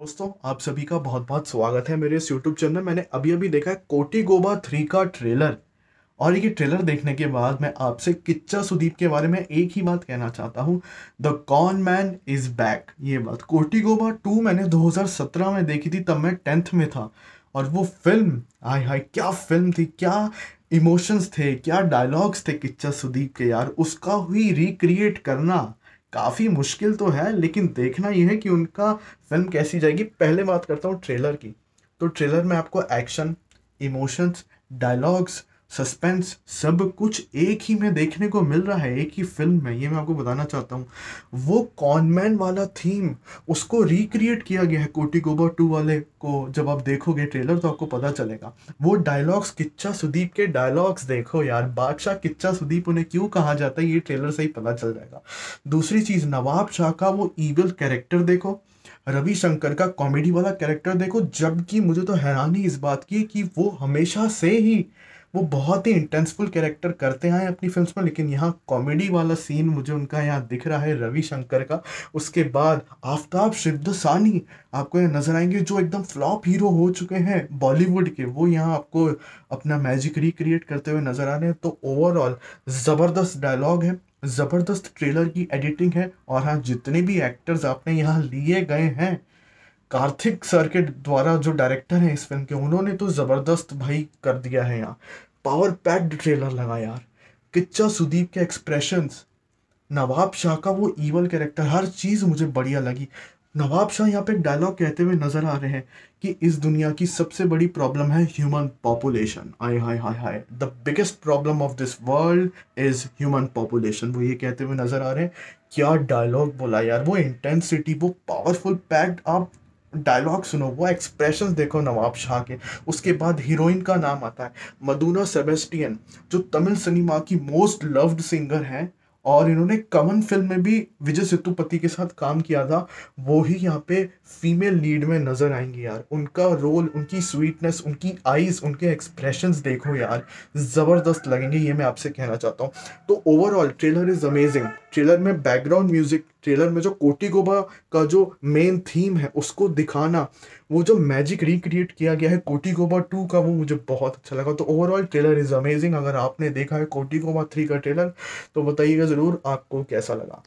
दोस्तों आप सभी का बहुत बहुत स्वागत है मेरे इस यूट्यूब चैनल में मैंने अभी अभी देखा है कोटी गोबा थ्री का ट्रेलर और ये ट्रेलर देखने के बाद मैं आपसे किच्चा सुदीप के बारे में एक ही बात कहना चाहता हूँ the con man is back ये बात कोटी गोबा टू मैंने 2017 में देखी थी तब मैं टेंथ में था और वो फिल्म हाय हाय क्या फिल्म थी क्या इमोशंस थे क्या डायलॉग्स थे किच्चा सुदीप के यार उसका हुई रिक्रिएट करना काफ़ी मुश्किल तो है लेकिन देखना यह है कि उनका फिल्म कैसी जाएगी पहले बात करता हूँ ट्रेलर की तो ट्रेलर में आपको एक्शन इमोशंस डायलॉग्स सस्पेंस सब कुछ एक ही में देखने को मिल रहा है एक ही फिल्म में ये मैं आपको बताना चाहता हूँ वो कॉनमैन वाला थीम उसको रिक्रिएट किया गया है कोटी गोबा टू वाले को जब आप देखोगे ट्रेलर तो आपको पता चलेगा वो डायलॉग्स किच्चा सुदीप के डायलॉग्स देखो यार बादशाह किच्चा सुदीप उन्हें क्यों कहा जाता है ये ट्रेलर से ही पता चल जाएगा दूसरी चीज़ नवाब शाह का वो ईवल कैरेक्टर देखो रवि शंकर का कॉमेडी वाला कैरेक्टर देखो जबकि मुझे तो हैरानी इस बात की कि वो हमेशा से ही वो बहुत ही इंटेंसफुल कैरेक्टर करते आए अपनी फिल्म्स में लेकिन यहाँ कॉमेडी वाला सीन मुझे उनका यहाँ दिख रहा है रविशंकर का उसके बाद आफ्ताब सानी आपको यहाँ नज़र आएंगे जो एकदम फ्लॉप हीरो हो चुके हैं बॉलीवुड के वो यहाँ आपको अपना मैजिक रिक्रिएट करते हुए नज़र आ रहे हैं तो ओवरऑल ज़बरदस्त डायलॉग है ज़बरदस्त ट्रेलर की एडिटिंग है और हाँ जितने भी एक्टर्स आपने यहाँ लिए गए हैं कार्थिक सर्किट द्वारा जो डायरेक्टर हैं इस फिल्म के उन्होंने तो ज़बरदस्त भाई कर दिया है यहाँ पावर पैक्ड ट्रेलर लगा यार किच्चा सुदीप के एक्सप्रेशंस नवाब शाह का वो ईवल कैरेक्टर हर चीज़ मुझे बढ़िया लगी नवाब शाह यहाँ पे एक डायलॉग कहते हुए नज़र आ रहे हैं कि इस दुनिया की सबसे बड़ी प्रॉब्लम है ह्यूमन पॉपुलेशन आय हाय हाय हाय the biggest problem of this world is human population वो ये कहते हुए नज़र आ रहे हैं क्या डायलॉग बोला यार वो इंटेंसिटी वो पावरफुल पैक्ड आप डायलॉग सुनो वो एक्सप्रेशन देखो नवाब शाह के उसके बाद हीरोइन का नाम आता है मदूना सेबेस्टियन जो तमिल सिनेमा की मोस्ट लव्ड सिंगर हैं और इन्होंने कमन फिल्म में भी विजय सेतुपति के साथ काम किया था वो ही यहाँ पे फीमेल लीड में नज़र आएंगी यार उनका रोल उनकी स्वीटनेस उनकी आईज उनके एक्सप्रेशंस देखो यार ज़बरदस्त लगेंगे ये मैं आपसे कहना चाहता हूँ तो overall trailer is amazing trailer में बैकग्राउंड म्यूज़िक ट्रेलर में जो कोटिगोबा का जो मेन थीम है उसको दिखाना वो जो मैजिक रिक्रिएट किया गया है कोटिगोबा टू का वो मुझे बहुत अच्छा लगा तो ओवरऑल ट्रेलर इज़ अमेजिंग अगर आपने देखा है कोटिगोबा थ्री का ट्रेलर तो बताइएगा ज़रूर आपको कैसा लगा